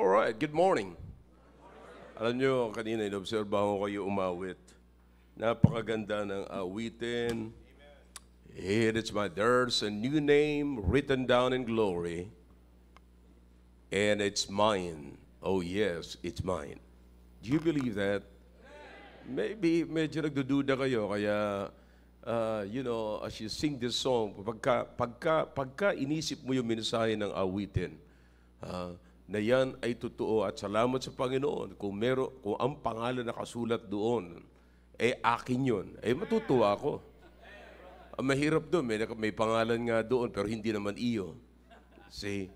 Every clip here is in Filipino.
Alright, good morning. Alam nyo, kanina inobserbahan ko kayo umawit. Napakaganda ng awitin. Here it's my, there's a new name written down in glory. And it's mine. Oh yes, it's mine. Do you believe that? Maybe medyo nagdududa kayo, kaya uh, you know, as you sing this song, pagka, pagka, pagka inisip mo yung mensahe ng awitin, uh, na yan ay totoo at salamat sa Panginoon kung, mero, kung ang pangalan na kasulat doon ay eh, akin yun, eh matutuwa ako. Ang mahirap doon, may, may pangalan nga doon pero hindi naman iyo. See?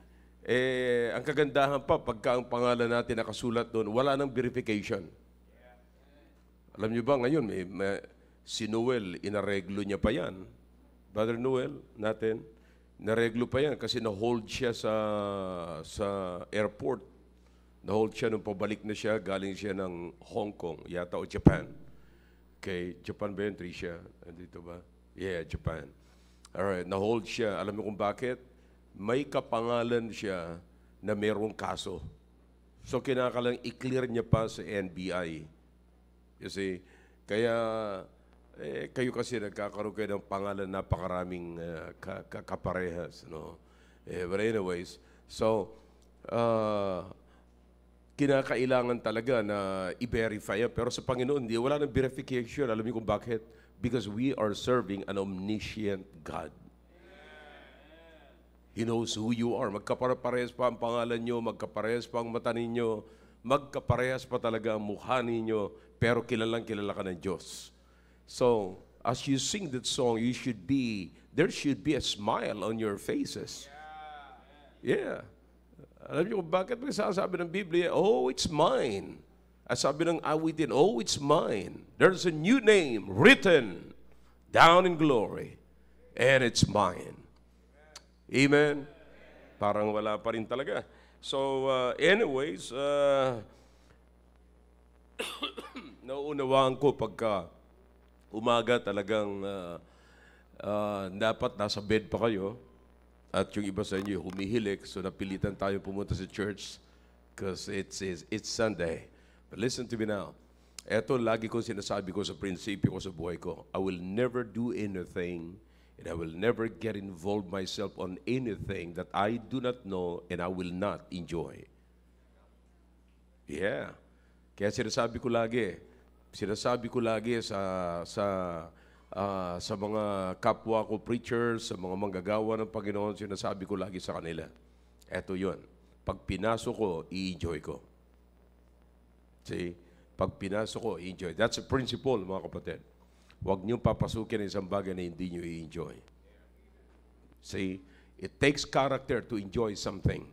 Eh, ang kagandahan pa, pagka ang pangalan natin nakasulat doon, wala nang verification. Alam niyo ba ngayon, may, may, si Noel, inareglo niya pa yan. Brother Noel, natin, Nareglo pa yan kasi na-hold siya sa, sa airport. Na-hold siya nung pabalik na siya, galing siya ng Hong Kong, yata o Japan. Okay, Japan ba yun, Tricia? Andito ba? Yeah, Japan. Alright, na-hold siya. Alam mo kung bakit? May kapangalan siya na merong kaso. So kinakalang i-clear niya pa sa NBI. You see? kaya eh, kayo kasi nagkakaroon kayo ng pangalan napakaraming uh, eh, ka ka kaparehas, no? Eh, but anyways, so, uh, kinakailangan talaga na i-verify Pero sa Panginoon, hindi, wala nang verification. Alam niyo kung bakit? Because we are serving an omniscient God. He knows who you are. Magkaparehas pa ang pangalan nyo, magkaparehas pa ang mata ninyo, magkaparehas pa talaga ang mukha ninyo, pero kilalang kilala ka ng Diyos. So, as you sing that song, you should be, there should be a smile on your faces. Yeah. yeah. Alam niyo kung bakit nagsasabi ng Biblia, oh, it's mine. At sabi ng awitin, oh, it's mine. There's a new name written down in glory, and it's mine. Amen? Parang wala pa rin talaga. So, uh, anyways, uh, nauunawaan ko pagka umaga talagang uh, uh, dapat nasa bed pa kayo at yung iba sa inyo humihilik so napilitan tayo pumunta sa church because it's, it's, it's Sunday. But listen to me now. Ito lagi ko sinasabi ko sa prinsipyo ko sa buhay ko. I will never do anything and I will never get involved myself on anything that I do not know and I will not enjoy. Yeah. Kaya sinasabi ko lagi, sinasabi ko lagi sa sa uh, sa mga kapwa ko preachers, sa mga manggagawa ng Panginoon, sinasabi ko lagi sa kanila. Ito 'yon. Pag pinasok ko, i-enjoy ko. See? Pag pinasok ko, enjoy That's a principle, mga kapatid. Huwag niyong papasukin ang isang bagay na hindi niyo i-enjoy. See? It takes character to enjoy something.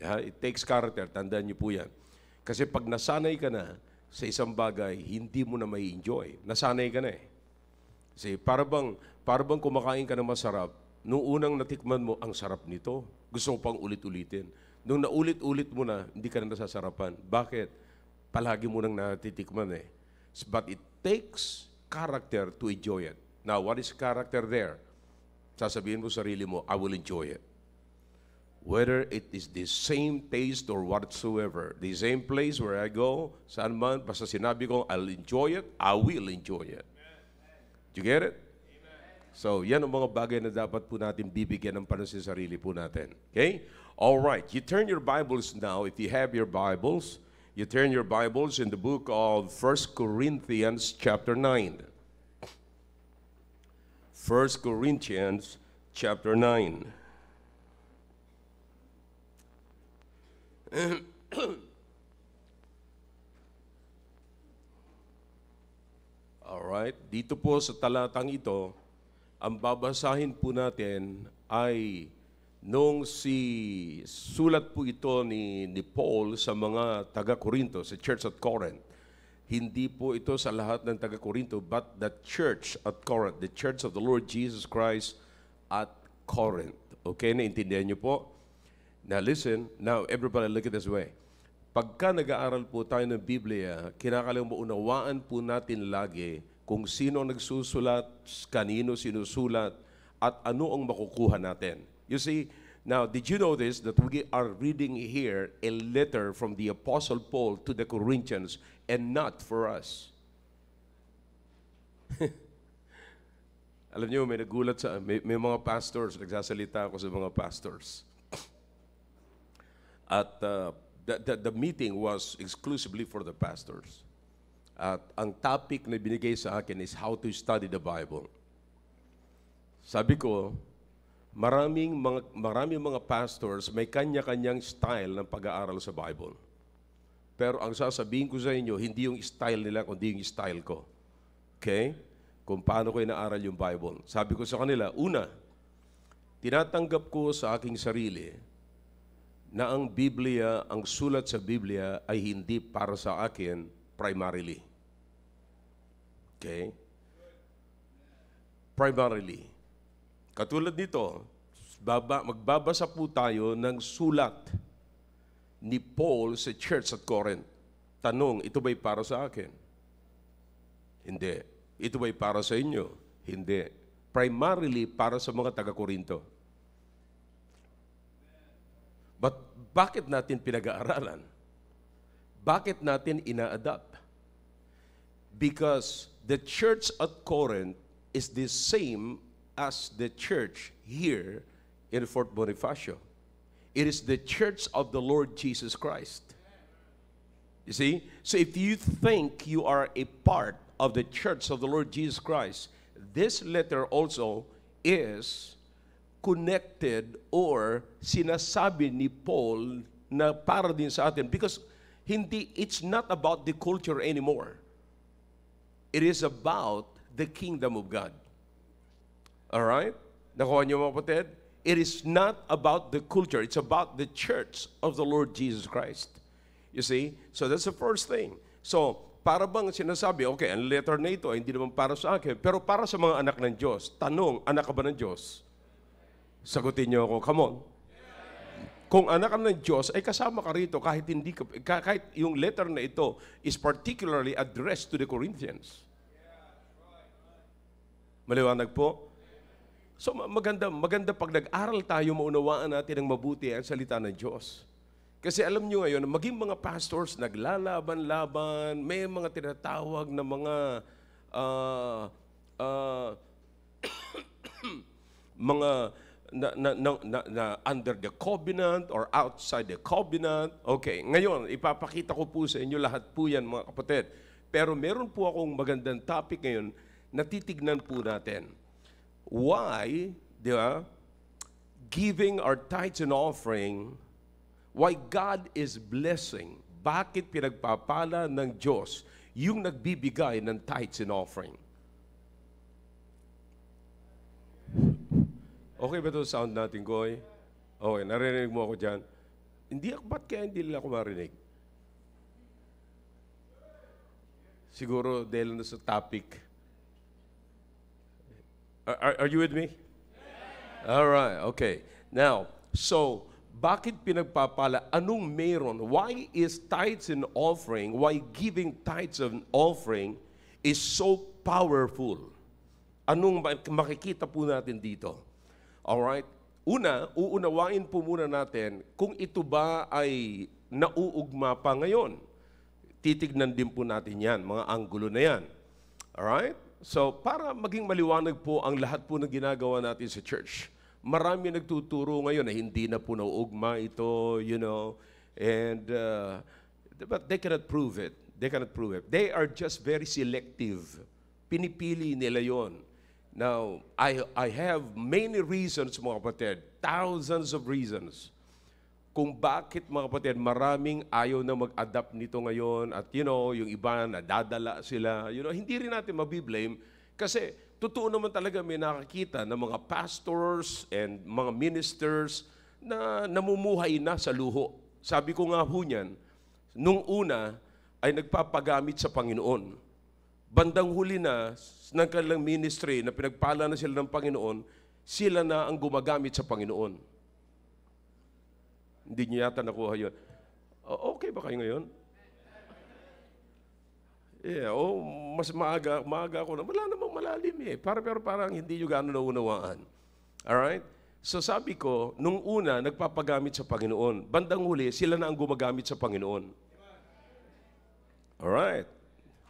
Yeah? It takes character. Tandaan niyo po yan. Kasi pag nasanay ka na, sa isang bagay, hindi mo na may enjoy. Nasanay ka na eh. Kasi parabang, parabang kumakain ka na masarap, nung unang natikman mo, ang sarap nito. Gusto mo pang ulit-ulitin. Nung naulit-ulit mo na, hindi ka na nasasarapan. Bakit? Palagi mo nang natitikman eh. But it takes character to enjoy it. Now, what is character there? Sasabihin mo sarili mo, I will enjoy it whether it is the same taste or whatsoever. The same place where I go, saan man, basta sinabi ko, I'll enjoy it, I will enjoy it. Amen. You get it? So, yan ang mga bagay na dapat po natin bibigyan ng pansin sa sarili po natin. Okay? All right. You turn your Bibles now, if you have your Bibles, you turn your Bibles in the book of 1 Corinthians chapter 9. 1 Corinthians chapter 9. Alright, dito po sa talatang ito, ang babasahin po natin ay nung si sulat po ito ni, ni Paul sa mga taga-Korinto, sa church at Corinth. Hindi po ito sa lahat ng taga-Korinto, but the church at Corinth, the church of the Lord Jesus Christ at Corinth. Okay, naintindihan niyo po? Now listen, now everybody look at this way. Pagka nag-aaral po tayo ng Biblia, maunawaan po natin lagi kung sino ang nagsusulat, kanino sinusulat, at ano ang makukuha natin. You see, now did you notice that we are reading here a letter from the Apostle Paul to the Corinthians and not for us? Alam niyo, may nagulat sa, may, may mga pastors, nagsasalita ako sa mga pastors. At uh, the, the, the meeting was exclusively for the pastors. At ang topic na binigay sa akin is how to study the Bible. Sabi ko, maraming mga, maraming mga pastors may kanya-kanyang style ng pag-aaral sa Bible. Pero ang sasabihin ko sa inyo, hindi yung style nila, kundi yung style ko. Okay? Kung paano ko inaaral yung Bible. Sabi ko sa kanila, una, tinatanggap ko sa aking sarili na ang Biblia, ang sulat sa Biblia ay hindi para sa akin primarily. Okay? Primarily. Katulad nito, baba, magbabasa po tayo ng sulat ni Paul sa church at Corinth. Tanong, ito ba'y para sa akin? Hindi. Ito ba'y para sa inyo? Hindi. Primarily para sa mga taga-Korinto. But bakit natin pinag-aaralan? Bakit natin ina-adapt? Because the church at Corinth is the same as the church here in Fort Bonifacio. It is the church of the Lord Jesus Christ. You see? So if you think you are a part of the church of the Lord Jesus Christ, this letter also is connected or sinasabi ni Paul na para din sa atin because hindi it's not about the culture anymore. It is about the kingdom of God. All right? Nakuha niyo mga kapatid? It is not about the culture. It's about the church of the Lord Jesus Christ. You see? So that's the first thing. So, para bang sinasabi, okay, ang letter na ito, hindi naman para sa akin, pero para sa mga anak ng Diyos. Tanong, anak ka ba ng Diyos? Sagutin niyo ako. Come on. Kung anak ng Diyos, ay kasama ka rito kahit, hindi kahit yung letter na ito is particularly addressed to the Corinthians. Maliwanag po? So maganda, maganda pag nag-aral tayo, maunawaan natin ang mabuti ang salita ng Diyos. Kasi alam nyo ngayon, maging mga pastors, naglalaban-laban, may mga tinatawag na mga uh, uh, mga na, na, na, na, na under the covenant or outside the covenant. Okay, ngayon, ipapakita ko po sa inyo lahat po yan mga kapatid. Pero meron po akong magandang topic ngayon na titignan po natin. Why, di ba, giving our tithes and offering, why God is blessing, bakit pinagpapala ng Diyos yung nagbibigay ng tithes and offering. Okay ba itong sound natin, Koy? Okay, narinig mo ako dyan. Hindi ako, ba't kaya hindi nila ako marinig? Siguro dahil na sa topic. Are, are, are you with me? All right, okay. Now, so, bakit pinagpapala? Anong meron? Why is tithes and offering, why giving tithes and offering is so powerful? Anong makikita po natin dito? Alright? Una, uunawain po muna natin kung ito ba ay nauugma pa ngayon. Titignan din po natin yan, mga anggulo na yan. Alright? So, para maging maliwanag po ang lahat po ng ginagawa natin sa church, marami nagtuturo ngayon na hindi na po nauugma ito, you know, and, uh, but they cannot prove it. They cannot prove it. They are just very selective. Pinipili nila yon Now, I, I have many reasons, mga kapatid, thousands of reasons kung bakit mga kapatid, maraming ayaw na mag-adapt nito ngayon at you know, yung iba na dadala sila. You know, hindi rin natin mabiblame kasi totoo naman talaga may nakakita ng mga pastors and mga ministers na namumuhay na sa luho. Sabi ko nga ho niyan, nung una ay nagpapagamit sa Panginoon bandang huli na ng kanilang ministry na pinagpala na sila ng Panginoon, sila na ang gumagamit sa Panginoon. Hindi niyo yata nakuha yun. Okay ba kayo ngayon? Yeah, oh, mas maaga, maaga ako na. Wala namang malalim eh. Para, pero parang hindi nyo gaano naunawaan. Alright? So sabi ko, nung una, nagpapagamit sa Panginoon. Bandang huli, sila na ang gumagamit sa Panginoon. Alright?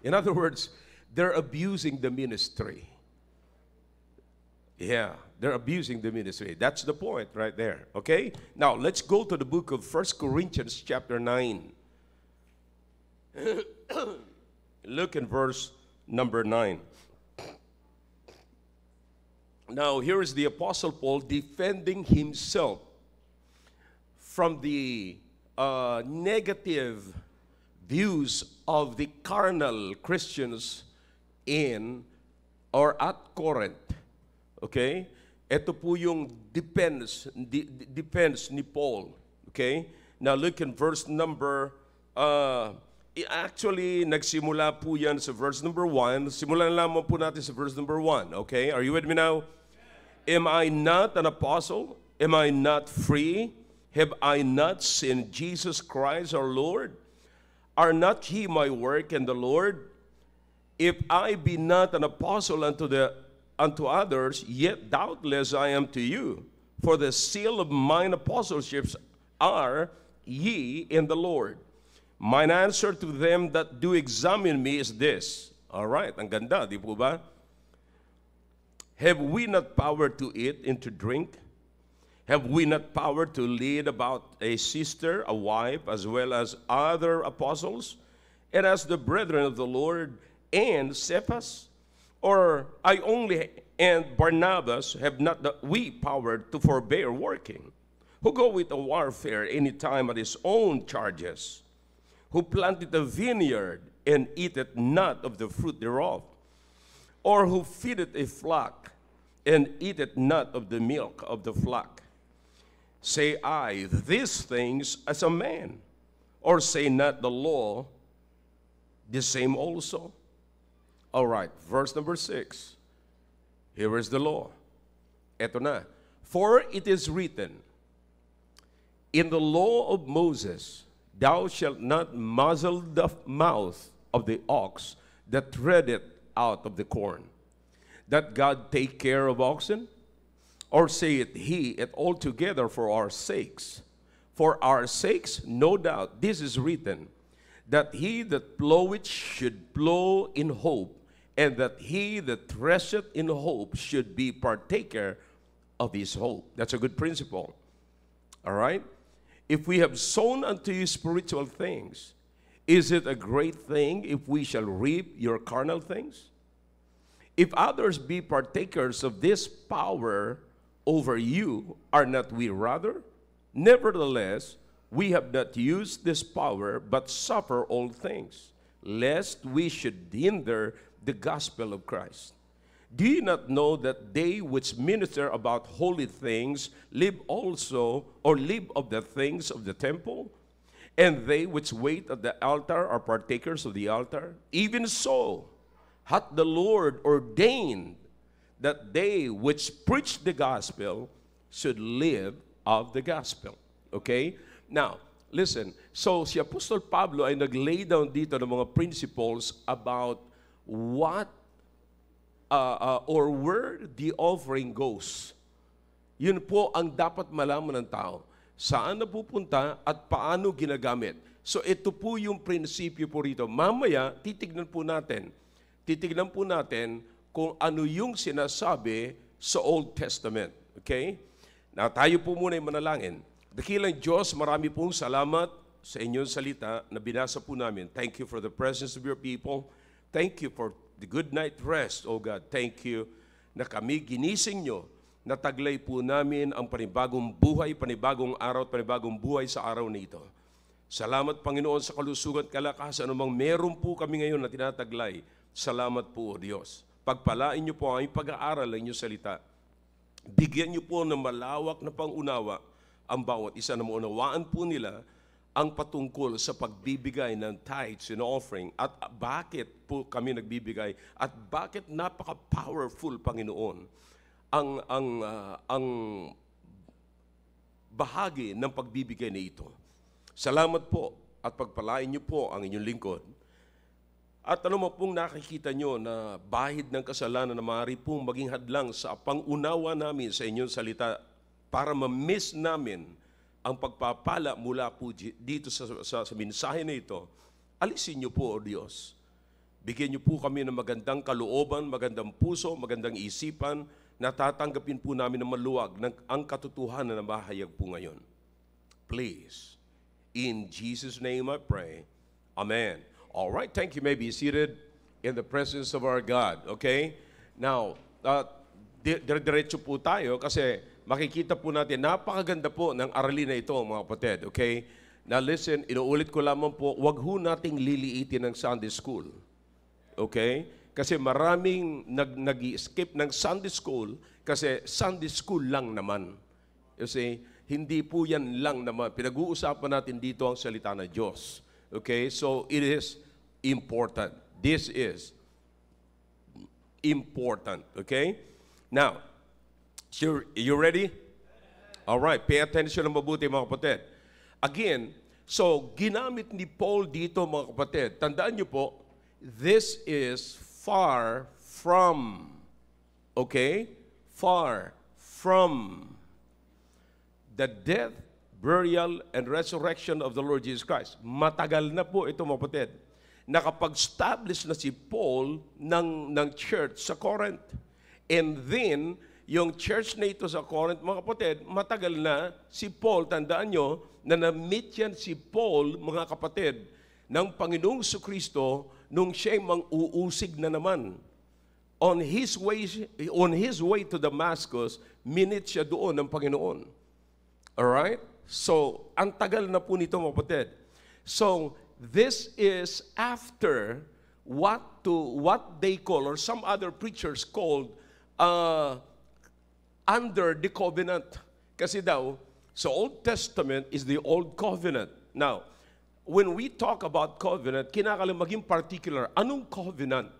In other words, They're abusing the ministry. Yeah, they're abusing the ministry. That's the point right there. Okay? Now, let's go to the book of First Corinthians, chapter 9. Look in verse number 9. Now, here is the Apostle Paul defending himself from the uh, negative views of the carnal Christians in or at current. Okay? Ito po yung depends, de- depends ni Paul. Okay? Now look in verse number, uh, actually nagsimula po yan sa verse number 1. Simulan lamang po natin sa verse number 1. Okay? Are you with me now? Am I not an apostle? Am I not free? Have I not seen Jesus Christ our Lord? Are not ye my work and the Lord? If I be not an apostle unto, the, unto others, yet doubtless I am to you. For the seal of mine apostleships are ye in the Lord. Mine answer to them that do examine me is this. All right, ang ganda, di po ba? Have we not power to eat and to drink? Have we not power to lead about a sister, a wife, as well as other apostles? And as the brethren of the Lord, and Cephas? Or I only and Barnabas have not the we power to forbear working, who go with a warfare any time at his own charges, who planted a vineyard and eateth not of the fruit thereof, or who feedeth a flock and eateth not of the milk of the flock. Say I these things as a man, or say not the law the same also? All right, verse number six. Here is the law. Eto na. For it is written, In the law of Moses, thou shalt not muzzle the mouth of the ox that treadeth out of the corn. That God take care of oxen? Or saith he it altogether for our sakes? For our sakes, no doubt, this is written, that he that ploweth should plow in hope, and that he that resteth in hope should be partaker of his hope. That's a good principle. All right? If we have sown unto you spiritual things, is it a great thing if we shall reap your carnal things? If others be partakers of this power over you, are not we rather? Nevertheless, we have not used this power, but suffer all things, lest we should hinder the gospel of Christ. Do you not know that they which minister about holy things live also or live of the things of the temple? And they which wait at the altar are partakers of the altar? Even so, hath the Lord ordained that they which preach the gospel should live of the gospel. Okay? Now, listen. So, si Apostle Pablo ay naglay down dito ng mga principles about what uh, uh, or where the offering goes. Yun po ang dapat malaman ng tao. Saan na pupunta at paano ginagamit. So ito po yung prinsipyo po rito. Mamaya, titignan po natin. Titignan po natin kung ano yung sinasabi sa Old Testament. Okay? Na tayo po muna ay manalangin. Dakilang Diyos, marami pong salamat sa inyong salita na binasa po namin. Thank you for the presence of your people. Thank you for the good night rest, O God. Thank you na kami ginising nyo na taglay po namin ang panibagong buhay, panibagong araw at panibagong buhay sa araw na ito. Salamat, Panginoon, sa kalusugan at kalakasan. Anumang meron po kami ngayon na tinataglay, salamat po, O Diyos. Pagpalain niyo po ang aming pag-aaral ng inyong salita. Bigyan niyo po ng malawak na pangunawa ang bawat isa na maunawaan po nila ang patungkol sa pagbibigay ng tithes and offering at bakit po kami nagbibigay at bakit napaka-powerful Panginoon ang ang uh, ang bahagi ng pagbibigay na ito. Salamat po at pagpalain niyo po ang inyong lingkod. At ano mo pong nakikita nyo na bahid ng kasalanan na maaari pong maging hadlang sa pangunawa namin sa inyong salita para ma-miss namin ang pagpapala mula po dito sa, sa, sa mensahe na ito, alisin niyo po, O Diyos. Bigyan niyo po kami ng magandang kalooban, magandang puso, magandang isipan, natatanggapin po namin ng maluwag ng, ang katotohanan na mahayag po ngayon. Please. In Jesus' name I pray. Amen. All right, thank you. May be seated in the presence of our God. Okay? Now, uh, diretso po tayo kasi makikita po natin, napakaganda po ng aralin na ito, mga kapatid. Okay? Now listen, inuulit ko lamang po, wag ho nating liliitin ng Sunday school. Okay? Kasi maraming nag nag skip ng Sunday school kasi Sunday school lang naman. You see, hindi po yan lang naman. Pinag-uusapan natin dito ang salita ng Diyos. Okay? So, it is important. This is important. Okay? Now, Sure, you ready? All right, pay attention ng mabuti mga kapatid. Again, so ginamit ni Paul dito mga kapatid. Tandaan niyo po, this is far from. Okay? Far from the death, burial, and resurrection of the Lord Jesus Christ. Matagal na po ito mga kapatid. Nakapag-establish na si Paul ng, ng church sa Corinth. And then, yung church na ito sa Corinth, mga kapatid, matagal na si Paul, tandaan nyo, na na-meet yan si Paul, mga kapatid, ng Panginoong Kristo nung siya mang-uusig na naman. On his, way, on his way to Damascus, minit siya doon ng Panginoon. Alright? So, ang tagal na po nito, mga kapatid. So, this is after what to what they call or some other preachers called uh, under the covenant. Kasi daw, so Old Testament is the Old Covenant. Now, when we talk about covenant, kinakalang maging particular. Anong covenant?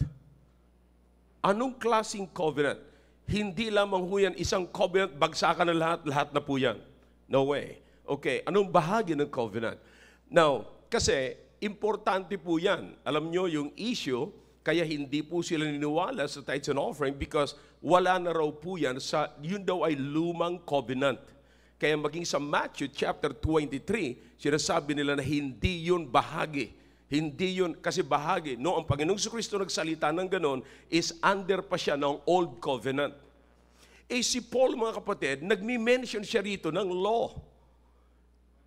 Anong klaseng covenant? Hindi lamang ho yan isang covenant, bagsakan na lahat, lahat na po yan. No way. Okay, anong bahagi ng covenant? Now, kasi importante po yan. Alam nyo, yung issue kaya hindi po sila niniwala sa tithes and offering because wala na raw po yan sa, yun daw ay lumang covenant. Kaya maging sa Matthew chapter 23, sinasabi nila na hindi yun bahagi. Hindi yun, kasi bahagi. No, ang Panginoong Kristo nagsalita ng ganon is under pa siya ng Old Covenant. Eh si Paul mga kapatid, nagmi-mention siya rito ng law.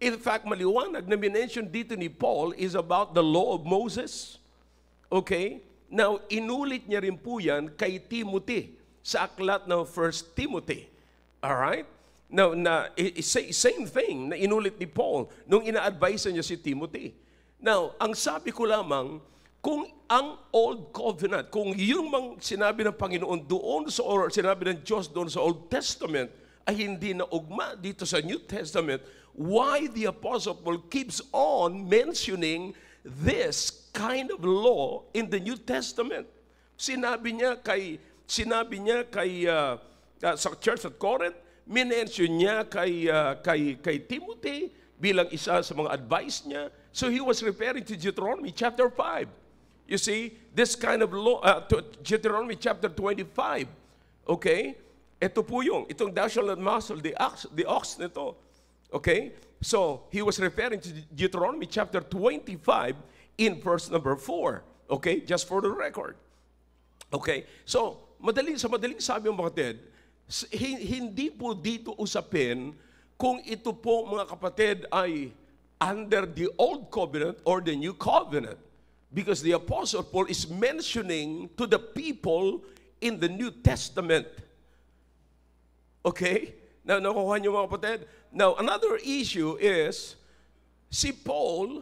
In fact, maliwanag na minention dito ni Paul is about the law of Moses. Okay? Now, inulit niya rin po yan kay Timothy sa aklat ng 1 Timothy. All right? Now, na, same thing na inulit ni Paul nung ina-advise niya si Timothy. Now, ang sabi ko lamang, kung ang Old Covenant, kung yung mang sinabi ng Panginoon doon sa, or sinabi ng Diyos doon sa Old Testament, ay hindi na ugma dito sa New Testament, why the Apostle Paul keeps on mentioning this kind of law in the New Testament. Sinabi niya kay sinabi niya kay uh, uh, sa church at Corinth, minention niya kay uh, kay kay Timothy bilang isa sa mga advice niya. So he was referring to Deuteronomy chapter 5. You see, this kind of law, uh, Deuteronomy chapter 25, okay? Ito po yung, itong thou shalt not muzzle the ox, the ox nito. Okay? So, he was referring to Deuteronomy chapter 25 in verse number 4. Okay? Just for the record. Okay? So, madaling sa madaling sabi ng kapatid, hindi po dito usapin kung ito po mga kapatid ay under the old covenant or the new covenant. Because the Apostle Paul is mentioning to the people in the New Testament. Okay? Na nakuha niyo mga kapatid? Now, another issue is, si Paul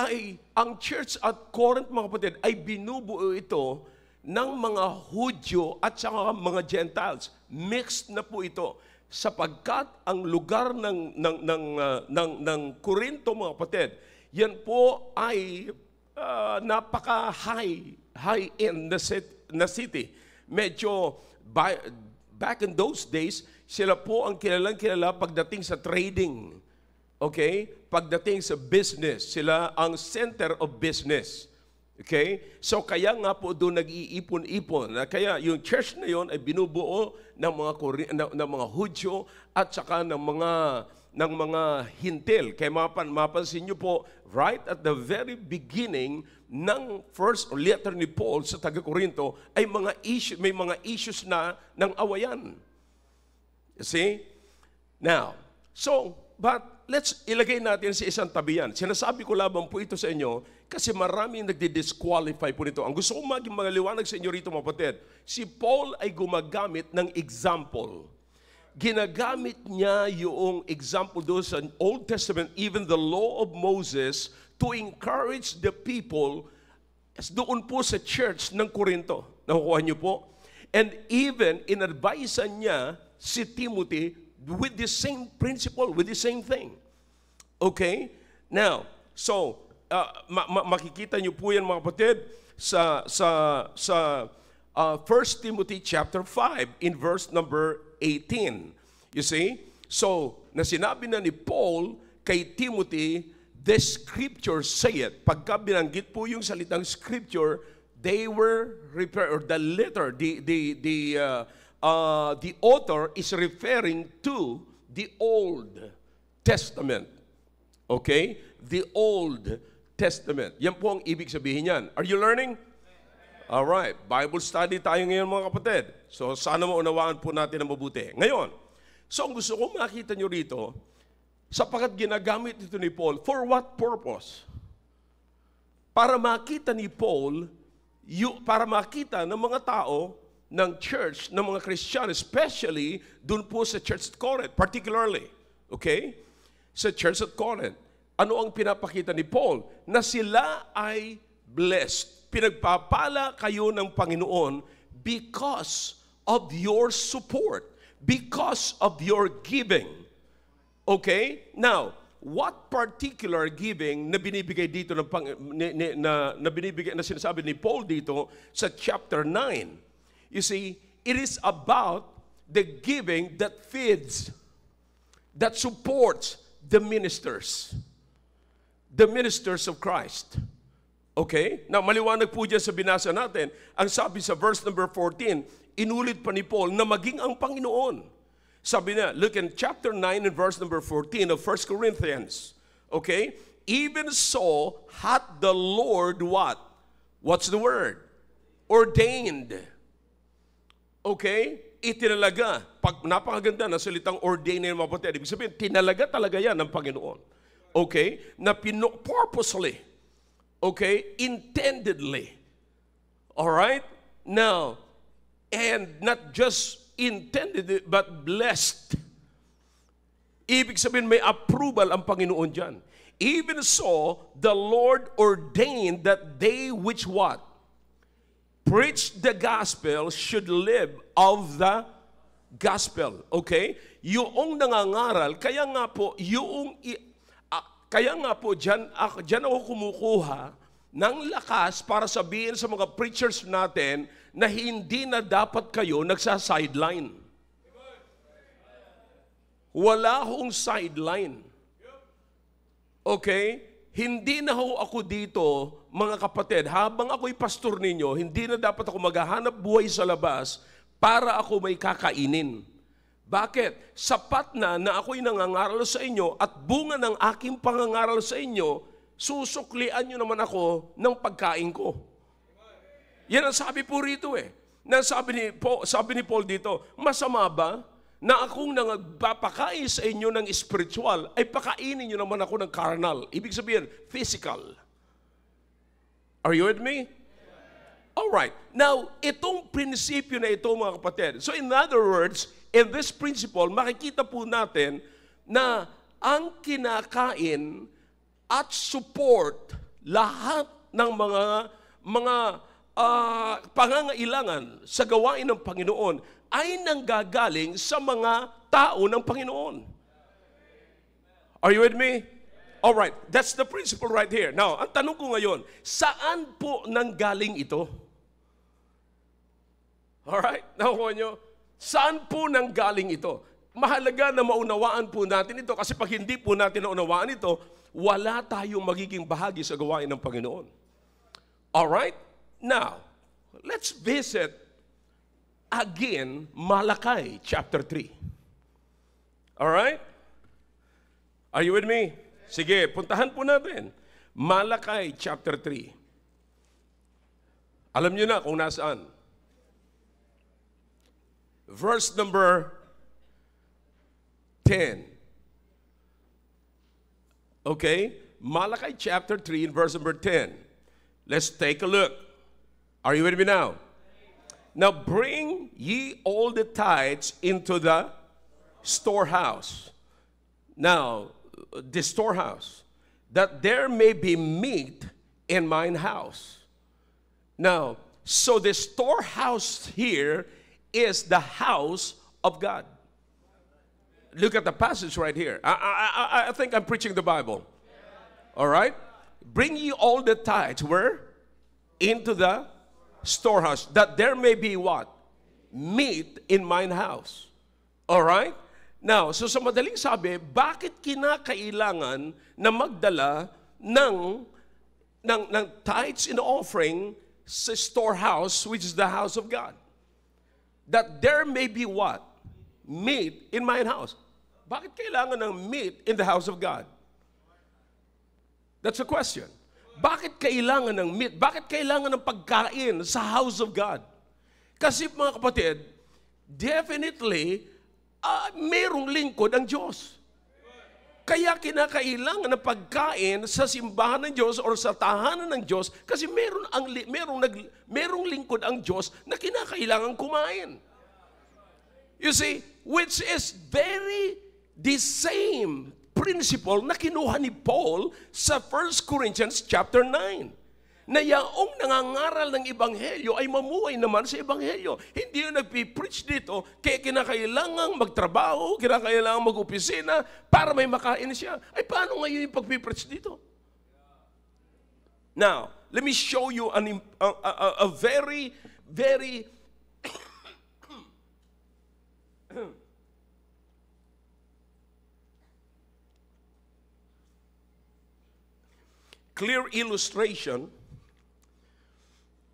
ay, ang church at Corinth mga kapatid, ay binubuo ito ng mga Hudyo at saka mga Gentiles. Mixed na po ito sapagkat ang lugar ng ng ng uh, ng, ng Corinto mga kapatid, yan po ay uh, napaka high high end na, sit, na city. Medyo by, back in those days, sila po ang kilalang kilala pagdating sa trading. Okay? Pagdating sa business, sila ang center of business. Okay? So kaya nga po doon nag-iipon-ipon. Na Kaya yung church na yon ay binubuo ng mga Korea, ng, ng mga Hudyo at saka ng mga ng mga hintil. Kaya mapan, mapansin nyo po, right at the very beginning ng first letter ni Paul sa taga-Korinto, ay mga issue, may mga issues na ng awayan see? Now, so, but let's ilagay natin sa isang tabi yan. Sinasabi ko labang po ito sa inyo kasi maraming nagdi-disqualify po nito. Ang gusto kong maging magaliwanag sa inyo rito, mapatid, si Paul ay gumagamit ng example. Ginagamit niya yung example doon sa Old Testament, even the law of Moses, to encourage the people as doon po sa church ng Korinto. Nakukuha niyo po? And even in advice niya si Timothy with the same principle, with the same thing. Okay? Now, so, uh, ma- ma- makikita niyo po yan mga kapatid sa, sa, sa uh, 1 Timothy chapter 5 in verse number 18. You see? So, na sinabi na ni Paul kay Timothy, the scripture it. pagka binanggit po yung salitang scripture, they were referred, or the letter, the, the, the, uh, uh, the author is referring to the Old Testament. Okay? The Old Testament. Yan po ang ibig sabihin niyan. Are you learning? All right. Bible study tayo ngayon mga kapatid. So sana maunawaan po natin ang mabuti. Ngayon, so ang gusto ko makita nyo rito, sapagat ginagamit ito ni Paul, for what purpose? Para makita ni Paul, you, para makita ng mga tao ng church, ng mga Christian, especially dun po sa church at Corinth, particularly. Okay? Sa church at Corinth. Ano ang pinapakita ni Paul? Na sila ay blessed. Pinagpapala kayo ng Panginoon because of your support, because of your giving. Okay? Now, what particular giving na binibigay dito ng pang, ni, na, na binibigay na sinasabi ni Paul dito sa chapter 9? You see, it is about the giving that feeds, that supports the ministers. The ministers of Christ. Okay? Now, maliwanag po dyan sa binasa natin. Ang sabi sa verse number 14, inulit pa ni Paul na maging ang Panginoon. Sabi niya, look in chapter 9 and verse number 14 of 1 Corinthians. Okay? Even so, hath the Lord what? What's the word? Ordained Okay? Itinalaga. Pag, napakaganda na salitang ordain and mabuti. Ibig sabihin, tinalaga talaga yan ng Panginoon. Okay? Na pinu- purposely. Okay? Intendedly. Alright? Now, and not just intended but blessed. Ibig sabihin, may approval ang Panginoon dyan. Even so, the Lord ordained that they which what? preach the gospel should live of the gospel. Okay? Yung nangangaral, kaya nga po, yung, uh, kaya nga po, dyan, uh, dyan ako kumukuha ng lakas para sabihin sa mga preachers natin na hindi na dapat kayo nagsa-sideline. Wala akong sideline. Okay? hindi na ho ako dito, mga kapatid, habang ako'y pastor ninyo, hindi na dapat ako maghahanap buhay sa labas para ako may kakainin. Bakit? Sapat na na ako'y nangangaral sa inyo at bunga ng aking pangangaral sa inyo, susuklian nyo naman ako ng pagkain ko. Yan ang sabi po rito eh. Na sabi ni, Paul, sabi ni Paul dito, masama ba na akong nangagpapakain sa inyo ng spiritual, ay pakainin nyo naman ako ng carnal. Ibig sabihin, physical. Are you with me? All right. Now, itong prinsipyo na ito mga kapatid. So in other words, in this principle, makikita po natin na ang kinakain at support lahat ng mga mga uh, pangangailangan sa gawain ng Panginoon ay nanggagaling sa mga tao ng Panginoon. Are you with me? All right, that's the principle right here. Now, ang tanong ko ngayon, saan po nanggaling ito? All right, nakuha nyo? Saan po nanggaling ito? Mahalaga na maunawaan po natin ito kasi pag hindi po natin naunawaan ito, wala tayong magiging bahagi sa gawain ng Panginoon. All right? Now, let's visit again Malachi chapter 3. All right? Are you with me? Sige, puntahan po natin. Malachi chapter 3. Alam niyo na kung nasaan. Verse number 10. Okay? Malachi chapter 3 and verse number 10. Let's take a look. Are you with me now? Now bring ye all the tithes into the storehouse. Now, the storehouse, that there may be meat in mine house. Now, so the storehouse here is the house of God. Look at the passage right here. I, I, I think I'm preaching the Bible. All right? Bring ye all the tithes where? Into the storehouse, that there may be what? Meat in mine house. All right? Now, so sa madaling sabi, bakit kinakailangan na magdala ng, ng, ng tithes and offering sa storehouse, which is the house of God? That there may be what? Meat in mine house. Bakit kailangan ng meat in the house of God? That's a question. Bakit kailangan ng meat? Bakit kailangan ng pagkain sa house of God? Kasi mga kapatid, definitely, uh, ah, mayroong lingkod ang Diyos. Kaya kinakailangan ng pagkain sa simbahan ng Diyos or sa tahanan ng Diyos kasi meron ang merong nag merong lingkod ang Diyos na kinakailangan kumain. You see, which is very the same principle na kinuha ni Paul sa 1 Corinthians chapter 9 na yaong nangangaral ng Ebanghelyo ay mamuhay naman sa Ebanghelyo. Hindi yung nagpipreach dito, kaya kinakailangang magtrabaho, kinakailangang mag-opisina para may makain siya. Ay paano ngayon yung pagpipreach dito? Now, let me show you an, a, a, a very, very clear illustration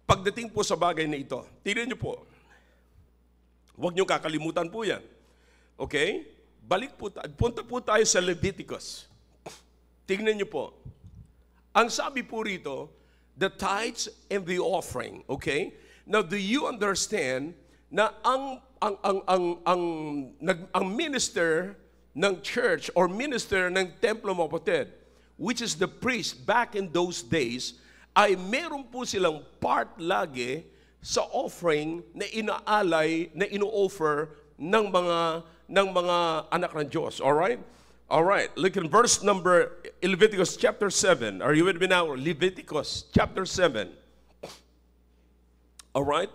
pagdating po sa bagay na ito. Tignan niyo po. Huwag niyo kakalimutan po yan. Okay? Balik po, punta po tayo sa Leviticus. Tignan niyo po. Ang sabi po rito, the tithes and the offering. Okay? Now, do you understand na ang ang ang ang ang, ang, ang minister ng church or minister ng templo mo po, kapatid which is the priest back in those days, ay meron po silang part lagi sa offering na inaalay, na ino-offer ng mga ng mga anak ng Diyos. All right? All right. Look in verse number Leviticus chapter 7. Are you with me now? Leviticus chapter 7. All right?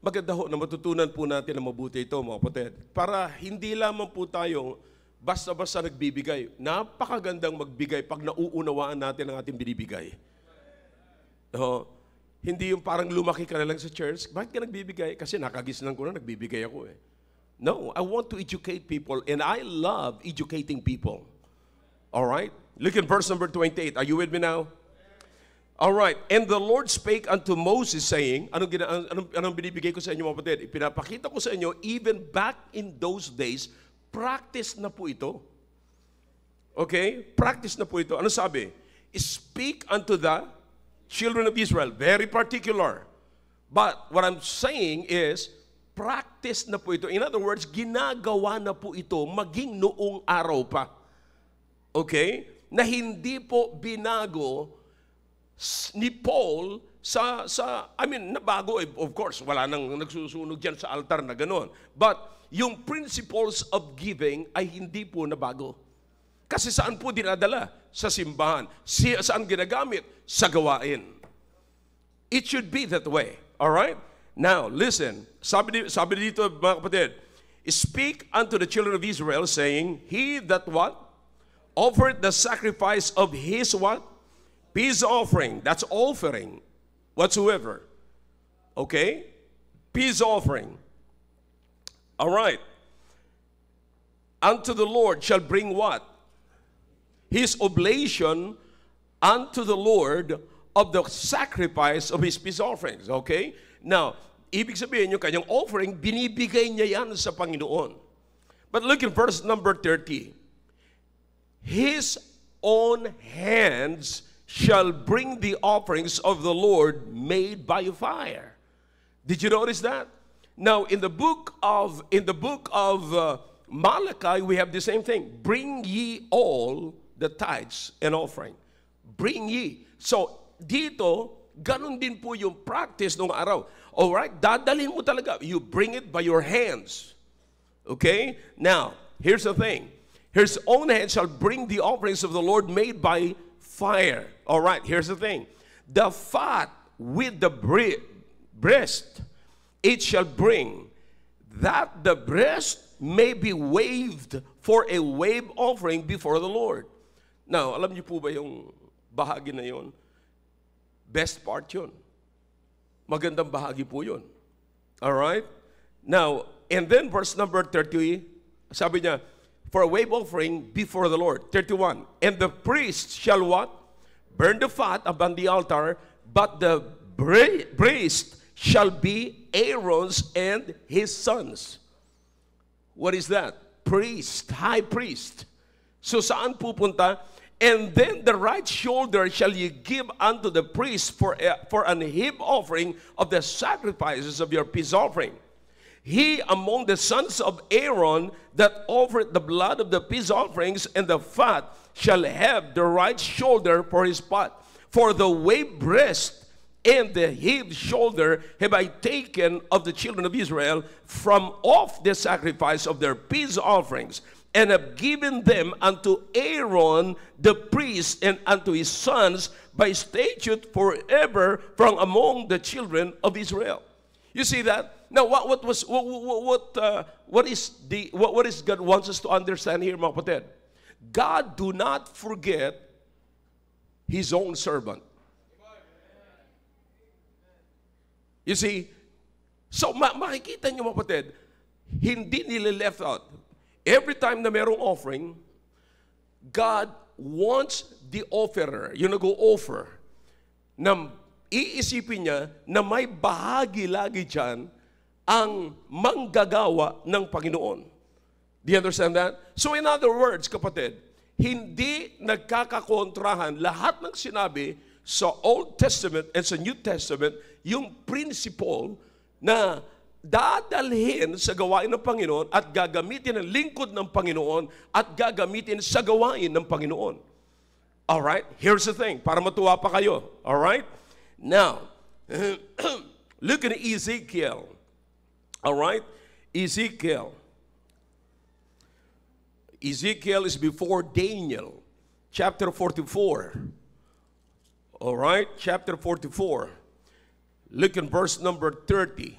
Maganda ho na matutunan po natin na mabuti ito, mga kapatid. Para hindi lamang po tayo basta-basta nagbibigay. Napakagandang magbigay pag nauunawaan natin ang ating binibigay. No? Hindi yung parang lumaki ka na lang sa church. Bakit ka nagbibigay? Kasi nakagisnan ko na, nagbibigay ako eh. No, I want to educate people and I love educating people. All right? Look at verse number 28. Are you with me now? All right. And the Lord spake unto Moses, saying, anong, gina, anong, anong binibigay ko sa inyo, mga kapatid? Ipinapakita ko sa inyo, even back in those days, Practice na po ito. Okay? Practice na po ito. Ano sabi? Speak unto the children of Israel. Very particular. But what I'm saying is, practice na po ito. In other words, ginagawa na po ito maging noong araw pa. Okay? Na hindi po binago ni Paul sa, sa I mean, nabago, of course, wala nang nagsusunog dyan sa altar na ganoon. But yung principles of giving ay hindi po nabago. Kasi saan po dinadala? Sa simbahan. Si, saan ginagamit? Sa gawain. It should be that way. All right? Now, listen. Sabi, sabi dito, mga kapatid, Speak unto the children of Israel, saying, He that what? Offered the sacrifice of his what? Peace offering. That's offering. Whatsoever. Okay? Peace offering All right. Unto the Lord shall bring what? His oblation unto the Lord of the sacrifice of his peace offerings. Okay? Now, ibig sabihin yung kanyang offering, binibigay niya yan sa Panginoon. But look in verse number 30. His own hands shall bring the offerings of the Lord made by fire. Did you notice that? Now, in the book of, in the book of uh, Malachi, we have the same thing. Bring ye all the tithes and offering. Bring ye. So, dito, ganun din po yung practice ng araw. Alright? Dadalhin mo talaga. You bring it by your hands. Okay? Now, here's the thing. His own hand shall bring the offerings of the Lord made by fire. Alright, here's the thing. The fat with the breast it shall bring, that the breast may be waved for a wave offering before the Lord. Now, alam niyo po ba yung bahagi na yon? Best part yon. Magandang bahagi po yon. right? Now, and then verse number 30, sabi niya, for a wave offering before the Lord. 31, and the priest shall what? Burn the fat upon the altar, but the breast shall be Aaron's and his sons. What is that? Priest, high priest. So saan pupunta? And then the right shoulder shall ye give unto the priest for, a, for an heave offering of the sacrifices of your peace offering. He among the sons of Aaron that offered the blood of the peace offerings and the fat shall have the right shoulder for his pot. For the way breast and the head, shoulder have I taken of the children of Israel from off the sacrifice of their peace offerings, and have given them unto Aaron the priest and unto his sons by statute forever from among the children of Israel. You see that? Now, what, what, was, what, what, uh, what, is the, what, what is God wants us to understand here, mga God do not forget His own servant. You see? So ma- makikita nyo kapatid, hindi nila left out. Every time na merong offering, God wants the offerer, yung nag-offer, na iisipin niya na may bahagi lagi dyan ang manggagawa ng Panginoon. Do you understand that? So in other words, kapatid, hindi nagkakakontrahan lahat ng sinabi sa Old Testament at sa New Testament yung principle na dadalhin sa gawain ng Panginoon at gagamitin ng lingkod ng Panginoon at gagamitin sa gawain ng Panginoon. All right? Here's the thing para matuwa pa kayo. All right? Now, look at Ezekiel. All right? Ezekiel. Ezekiel is before Daniel chapter 44. All right, chapter 44. Look in verse number 30.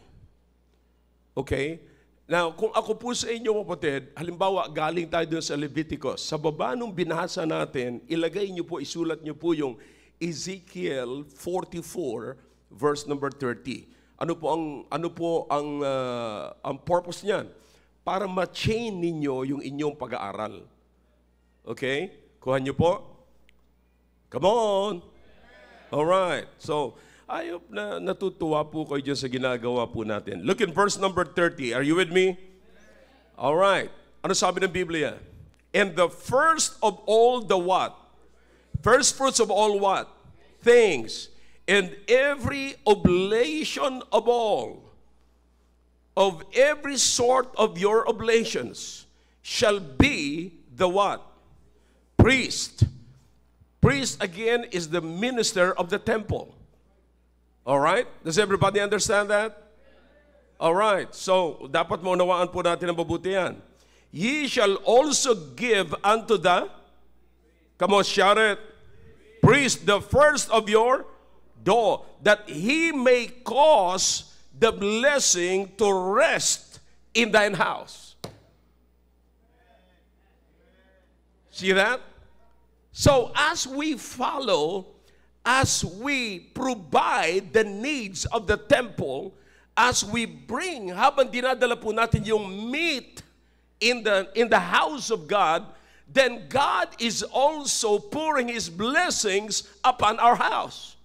Okay? Now, kung ako po sa inyo, kapatid, halimbawa, galing tayo dun sa Leviticus. Sa baba nung binasa natin, ilagay niyo po, isulat niyo po yung Ezekiel 44, verse number 30. Ano po ang ano po ang uh, ang purpose niyan? Para ma-chain ninyo yung inyong pag-aaral. Okay? Kuha niyo po. Come on. Alright. So, I hope na natutuwa po kayo dyan sa ginagawa po natin. Look in verse number 30. Are you with me? Alright. Ano sabi ng Biblia? And the first of all the what? First fruits of all what? Things. And every oblation of all, of every sort of your oblations, shall be the what? Priest Priest, again, is the minister of the temple. All right? Does everybody understand that? All right. So, dapat maunawaan po natin ang mabuti yan. Ye shall also give unto the, come on, shout it, priest, the first of your door, that he may cause the blessing to rest in thine house. See that? So as we follow, as we provide the needs of the temple, as we bring, habang dinadala po natin yung meat in the, in the house of God, then God is also pouring His blessings upon our house.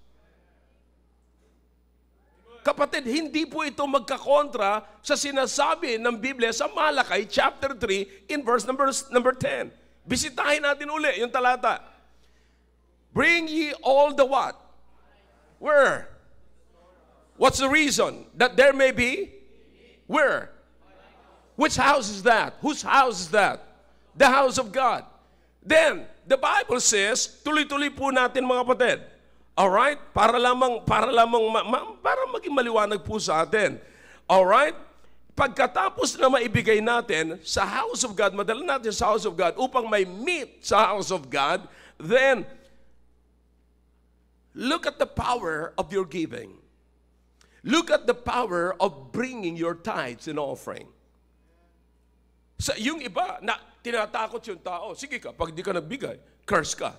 Kapatid, hindi po ito magkakontra sa sinasabi ng Biblia sa Malakay chapter 3 in verse number, number 10. Bisitahin natin uli yung talata. Bring ye all the what? Where? What's the reason? That there may be? Where? Which house is that? Whose house is that? The house of God. Then, the Bible says, tuloy-tuloy po natin mga kapatid. right? Para lamang, para lamang, ma, ma, para maging maliwanag po sa atin. All right? Pagkatapos na maibigay natin sa house of God, madala natin sa house of God upang may meet sa house of God, then look at the power of your giving. Look at the power of bringing your tithes and offering. Sa yung iba, na tinatakot yung tao, sige ka, pag di ka nagbigay, curse ka.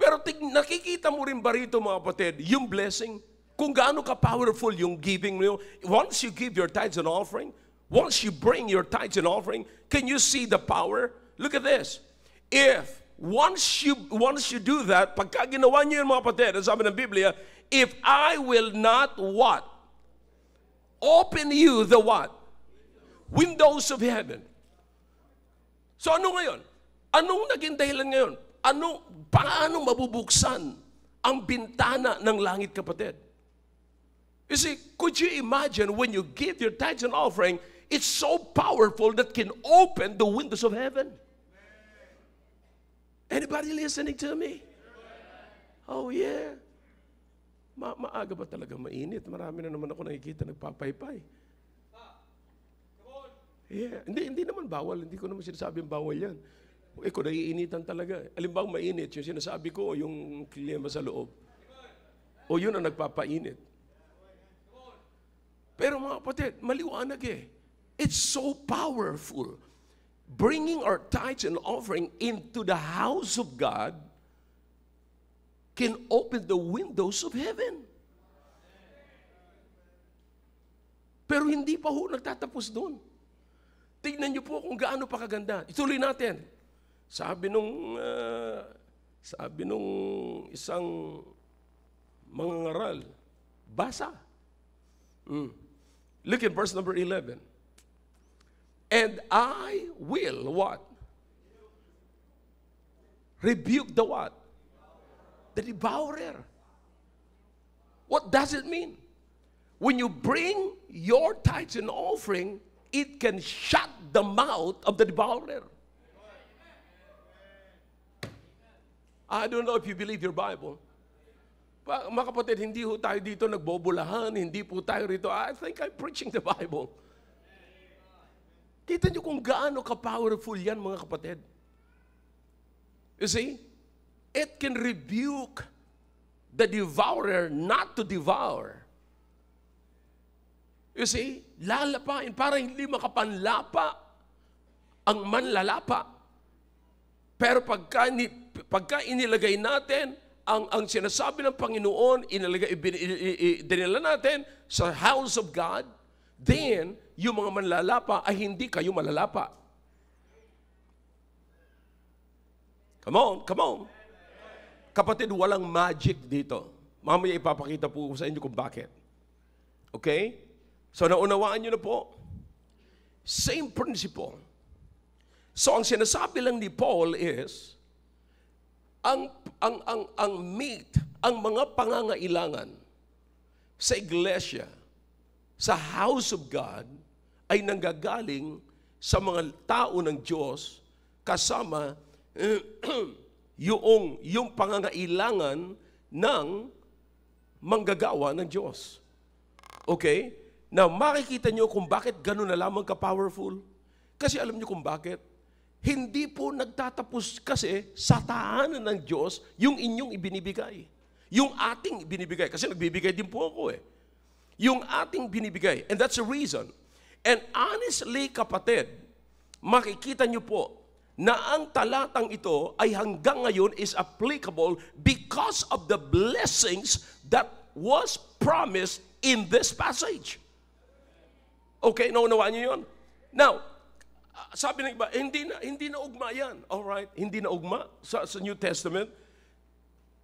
Pero tig, nakikita mo rin ba rito mga kapatid, yung blessing? Kung gaano ka-powerful yung giving mo, once you give your tithes and offering, once you bring your tithes and offering, can you see the power? Look at this. If once you once you do that, pagka ginawa niyo yun mga patid, sabi ng Biblia, if I will not what? Open you the what? Windows of heaven. So ano ngayon? Anong naging dahilan ngayon? Ano, paano mabubuksan ang bintana ng langit kapatid? You see, could you imagine when you give your tithes and offering, it's so powerful that can open the windows of heaven. Anybody listening to me? Oh yeah. Ma maaga ba talaga mainit? Marami na naman ako nakikita nagpapaypay. Yeah. Hindi, hindi naman bawal. Hindi ko naman sinasabing bawal yan. Eh, kung naiinitan talaga. Alin mainit? Yung sinasabi ko o yung klima sa loob? O yun ang nagpapainit? Pero mga kapatid, maliwanag eh. It's so powerful. Bringing our tithes and offering into the house of God can open the windows of heaven. Pero hindi pa ho nagtatapos doon. Tignan niyo po kung gaano pa kaganda. Ituloy natin. Sabi nung uh, sabi nung isang mangangaral, basa. Mm. Look at verse number 11. And I will what? Rebuke the what? The devourer. What does it mean? When you bring your tithes and offering, it can shut the mouth of the devourer. I don't know if you believe your Bible. Mga kapatid, hindi ho tayo dito nagbobulahan, hindi po tayo rito. I think I'm preaching the Bible. Kita niyo kung gaano ka-powerful yan, mga kapatid. You see? It can rebuke the devourer not to devour. You see? Lalapain para hindi makapanlapa ang manlalapa. Pero pagka, pagka inilagay natin ang, ang sinasabi ng Panginoon, inalaga, ibin, dinala natin sa house of God, then yung mga manlalapa ay hindi kayo malalapa. Come on, come on. Kapatid, walang magic dito. Mamaya ipapakita po sa inyo kung bakit. Okay? So naunawaan niyo na po. Same principle. So ang sinasabi lang ni Paul is, ang ang, ang, ang meat, ang mga pangangailangan sa iglesia, sa house of God, ay nanggagaling sa mga tao ng Diyos kasama yung, yung pangangailangan ng manggagawa ng Diyos. Okay? Now, makikita nyo kung bakit ganun na lamang ka-powerful. Kasi alam nyo kung bakit? hindi po nagtatapos kasi sa tahanan ng Diyos yung inyong ibinibigay. Yung ating binibigay. Kasi nagbibigay din po ako eh. Yung ating binibigay. And that's the reason. And honestly, kapatid, makikita niyo po na ang talatang ito ay hanggang ngayon is applicable because of the blessings that was promised in this passage. Okay, naunawaan nyo yun? Now, sabi ng iba, hindi na, hindi na ugma yan. All right, hindi na ugma sa, sa New Testament.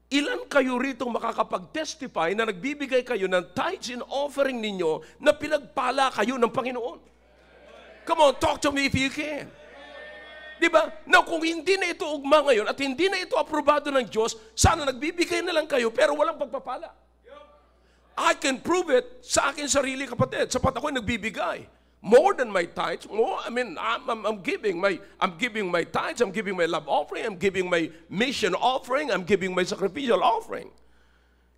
Ilan kayo rito makakapag-testify na nagbibigay kayo ng tithes and offering ninyo na pinagpala kayo ng Panginoon? Come on, talk to me if you can. Di ba? Now, kung hindi na ito ugma ngayon at hindi na ito aprobado ng Diyos, sana nagbibigay na lang kayo pero walang pagpapala. I can prove it sa akin sarili, kapatid. Sapat ako nagbibigay more than my tithes. More, I mean, I'm, I'm, I'm, giving my, I'm giving my tithes. I'm giving my love offering. I'm giving my mission offering. I'm giving my sacrificial offering.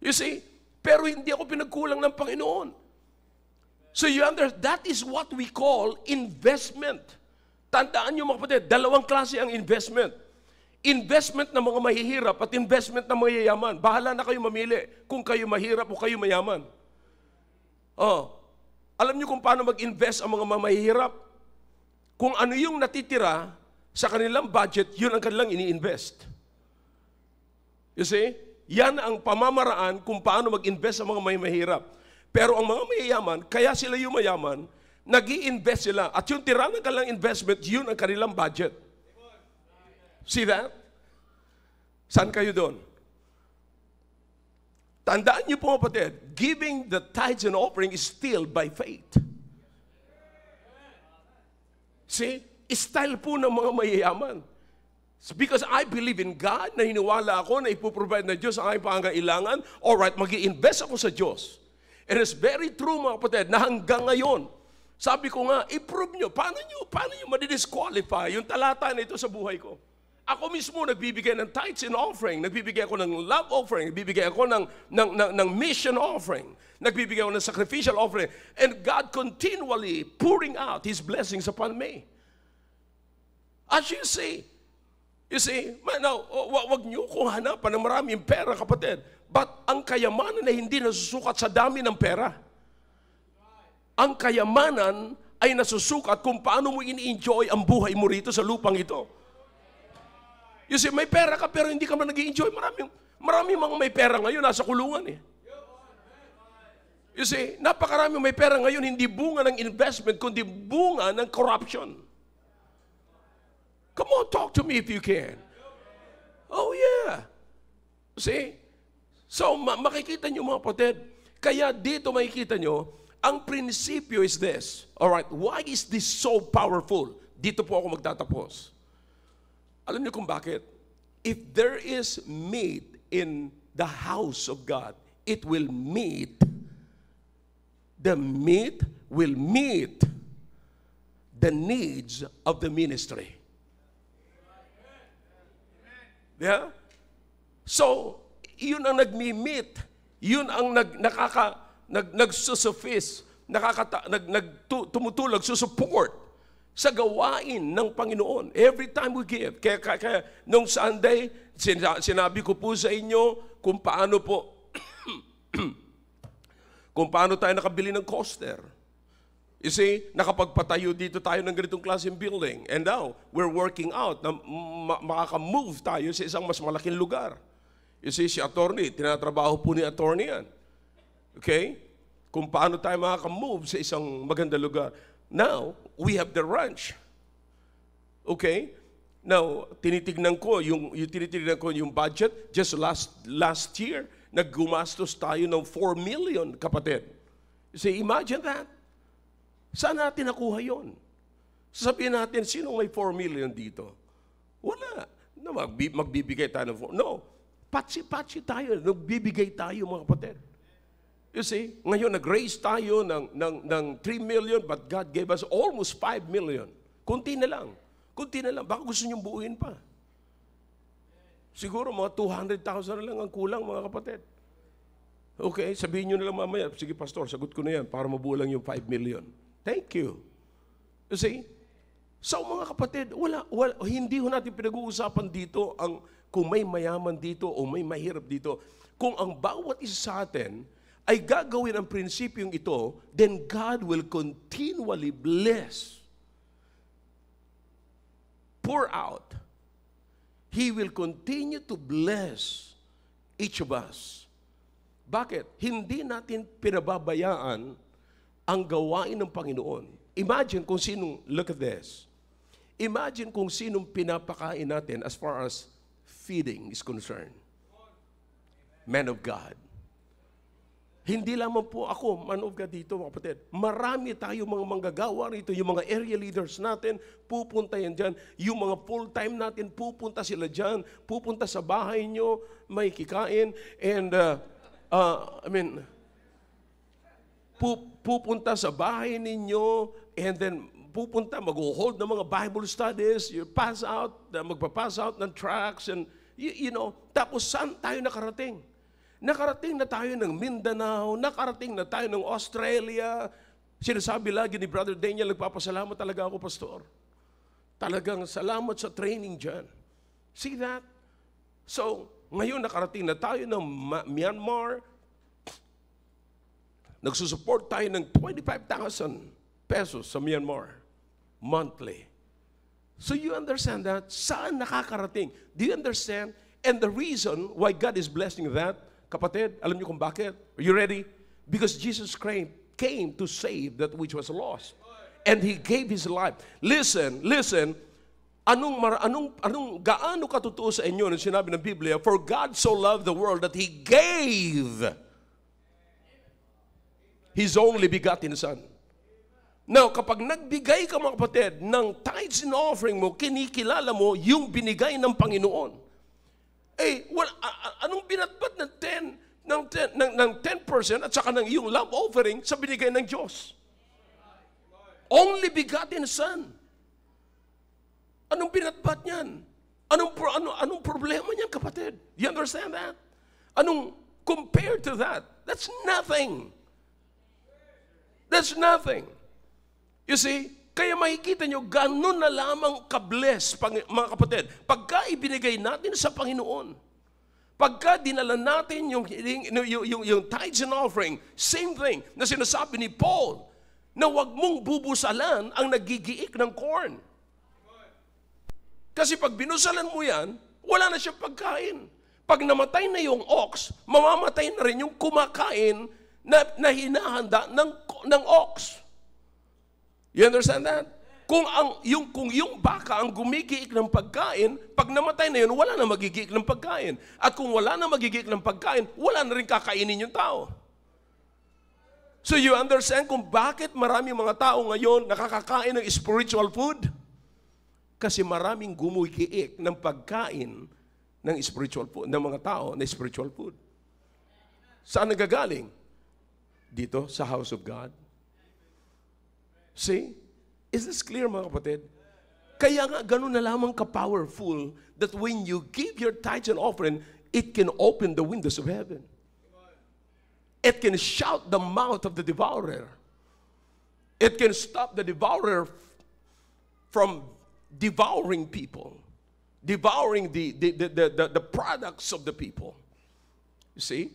You see? Pero hindi ako pinagkulang ng Panginoon. So you understand, that is what we call investment. Tandaan niyo mga kapatid, dalawang klase ang investment. Investment ng mga mahihirap at investment ng mga mayayaman. Bahala na kayo mamili kung kayo mahirap o kayo mayaman. Oh, alam niyo kung paano mag-invest ang mga mamahirap? Kung ano yung natitira sa kanilang budget, yun ang kanilang ini-invest. You see? Yan ang pamamaraan kung paano mag-invest ang mga may mahirap. Pero ang mga mayayaman, kaya sila yung mayaman, nag invest sila. At yung tira ng kanilang investment, yun ang kanilang budget. See that? San kayo doon? Tandaan niyo po kapatid, giving the tithes and offering is still by faith. See? Style po ng mga mayayaman. because I believe in God, naniniwala ako na ipoprovide na Diyos ang aking pangangailangan, alright, mag invest ako sa Diyos. It is very true mga kapatid na hanggang ngayon, sabi ko nga, i-prove nyo, paano nyo, paano nyo madidisqualify yung talata na ito sa buhay ko? Ako mismo nagbibigay ng tithes and offering, nagbibigay ako ng love offering, nagbibigay ako ng, ng, ng, ng mission offering, nagbibigay ako ng sacrificial offering. And God continually pouring out His blessings upon me. As you see, you see, man, now, wag niyo kong hanapan ng maraming pera, kapatid. But ang kayamanan na hindi nasusukat sa dami ng pera. Ang kayamanan ay nasusukat kung paano mo ini-enjoy ang buhay mo rito sa lupang ito. You see, may pera ka pero hindi ka man nag enjoy Maraming, marami mga may pera ngayon nasa kulungan eh. You see, napakarami may pera ngayon hindi bunga ng investment kundi bunga ng corruption. Come on, talk to me if you can. Oh yeah. See? So, ma- makikita nyo mga potid. Kaya dito makikita nyo, ang prinsipyo is this. All right, why is this so powerful? Dito po ako magtatapos. Alam niyo kung bakit? If there is meat in the house of God, it will meet. The meat will meet the needs of the ministry. Yeah? So, yun ang nagmi-meet. Yun ang nag, nakaka, nag, nagsusuffice, nakaka, nag, nag, tumutulog, susupport sa gawain ng Panginoon. Every time we give. Kaya, kaya, kaya nung Sunday, sinabi ko po sa inyo kung paano po kung paano tayo nakabili ng coaster. You see, nakapagpatayo dito tayo ng ganitong klaseng building. And now, we're working out na makakamove tayo sa isang mas malaking lugar. You see, si attorney, tinatrabaho po ni attorney yan. Okay? Kung paano tayo makakamove sa isang maganda lugar. Now, we have the ranch. Okay? Now, tinitignan ko yung, yung tinitignan ko yung budget just last last year naggumastos tayo ng 4 million, kapatid. You say, imagine that. Saan natin nakuha yon? Sasabihin natin, sino may 4 million dito? Wala. Na magbibigay tayo ng 4. No. Patsi-patsi tayo. Nagbibigay tayo, mga kapatid. You see, ngayon nag-raise tayo ng, ng, ng 3 million but God gave us almost 5 million. Kunti na lang. Kunti na lang. Baka gusto niyong buuin pa. Siguro mga 200,000 lang ang kulang mga kapatid. Okay, sabihin niyo na lang mamaya, sige pastor, sagot ko na yan para mabuo lang yung 5 million. Thank you. You see? So mga kapatid, wala, wala, hindi ho natin pinag-uusapan dito ang kung may mayaman dito o may mahirap dito. Kung ang bawat isa sa atin ay gagawin ang prinsipyong ito, then God will continually bless, pour out. He will continue to bless each of us. Bakit? Hindi natin pinababayaan ang gawain ng Panginoon. Imagine kung sinong, look at this. Imagine kung sinong pinapakain natin as far as feeding is concerned. Men of God. Hindi lamang po ako, man of God dito mga kapatid. Marami tayo mga manggagawa rito, yung mga area leaders natin, pupunta yan dyan. Yung mga full-time natin, pupunta sila dyan. Pupunta sa bahay nyo, may kikain. And, uh, uh, I mean, pu- pupunta sa bahay ninyo, and then pupunta, mag-hold ng mga Bible studies, you pass out, magpa-pass out ng tracks, and you, you know, tapos saan tayo nakarating? Nakarating na tayo ng Mindanao, nakarating na tayo ng Australia. Sinasabi lagi ni Brother Daniel, nagpapasalamat talaga ako, Pastor. Talagang salamat sa training dyan. See that? So, ngayon nakarating na tayo ng Myanmar. Nagsusupport tayo ng 25,000 pesos sa Myanmar monthly. So you understand that? Saan nakakarating? Do you understand? And the reason why God is blessing that Kapatid, alam niyo kung bakit? Are you ready? Because Jesus came, came to save that which was lost. And He gave His life. Listen, listen, anong, mar, anong, anong gaano katotoo sa inyo ng sinabi ng Biblia, For God so loved the world that He gave His only begotten Son. Now, kapag nagbigay ka mga kapatid ng tithes and offering mo, kinikilala mo yung binigay ng Panginoon eh, well, anong binatbat ng 10, ng 10, ng, ng 10% at saka ng iyong love offering sa binigay ng Diyos? Only begotten Son. Anong binatbat niyan? Anong, pro, ano, anong problema niyan, kapatid? You understand that? Anong compared to that? That's nothing. That's nothing. You see, kaya makikita nyo, ganun na lamang kabless, mga kapatid, pagka ibinigay natin sa Panginoon. Pagka dinala natin yung, yung, yung, yung tithes and offering, same thing na sinasabi ni Paul, na wag mong bubusalan ang nagigiik ng corn. Kasi pag binusalan mo yan, wala na siyang pagkain. Pag namatay na yung ox, mamamatay na rin yung kumakain na, na hinahanda ng, ng ox. You understand that? Kung ang yung kung yung baka ang gumigiik ng pagkain, pag namatay na yun, wala na magigiik ng pagkain. At kung wala na magigiik ng pagkain, wala na rin kakainin yung tao. So you understand kung bakit marami mga tao ngayon nakakakain ng spiritual food? Kasi maraming gumugiik ng pagkain ng spiritual food, ng mga tao na spiritual food. Saan nagagaling? Dito, sa house of God See? Is this clear mga kapatid? Kaya nga ganun na lamang ka-powerful that when you give your tithes and offering, it can open the windows of heaven. It can shout the mouth of the devourer. It can stop the devourer from devouring people, devouring the, the, the, the, the products of the people. You see?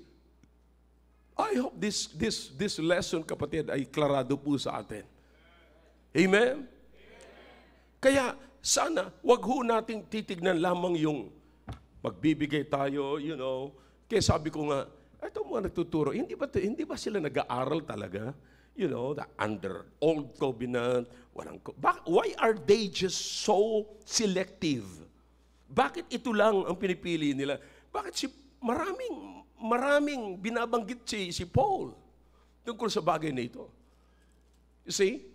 I hope this, this, this lesson, kapatid, ay klarado po sa atin. Amen? Amen? Kaya sana, wag ho nating titignan lamang yung magbibigay tayo, you know. Kaya sabi ko nga, ito mga nagtuturo, hindi ba, hindi ba sila nag-aaral talaga? You know, the under old covenant, walang, bak, why are they just so selective? Bakit ito lang ang pinipili nila? Bakit si maraming maraming binabanggit si si Paul tungkol sa bagay na ito. You see?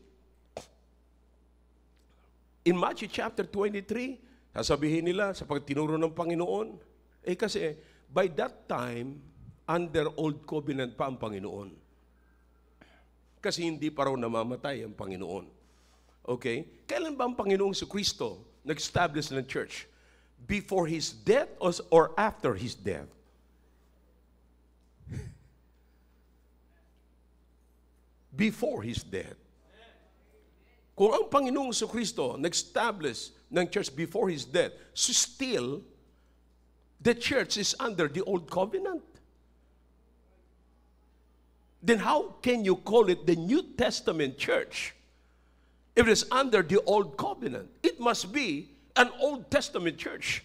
In Matthew chapter 23, sasabihin nila sa pagtinuro ng Panginoon, eh kasi by that time, under old covenant pa ang Panginoon. Kasi hindi pa raw namamatay ang Panginoon. Okay? Kailan ba ang Panginoong si Kristo nag-establish ng church? Before His death or after His death? Before His death. Kung ang Panginoong Kristo nag-establish ng church before His death, so still, the church is under the old covenant. Then how can you call it the New Testament church if it is under the old covenant? It must be an Old Testament church.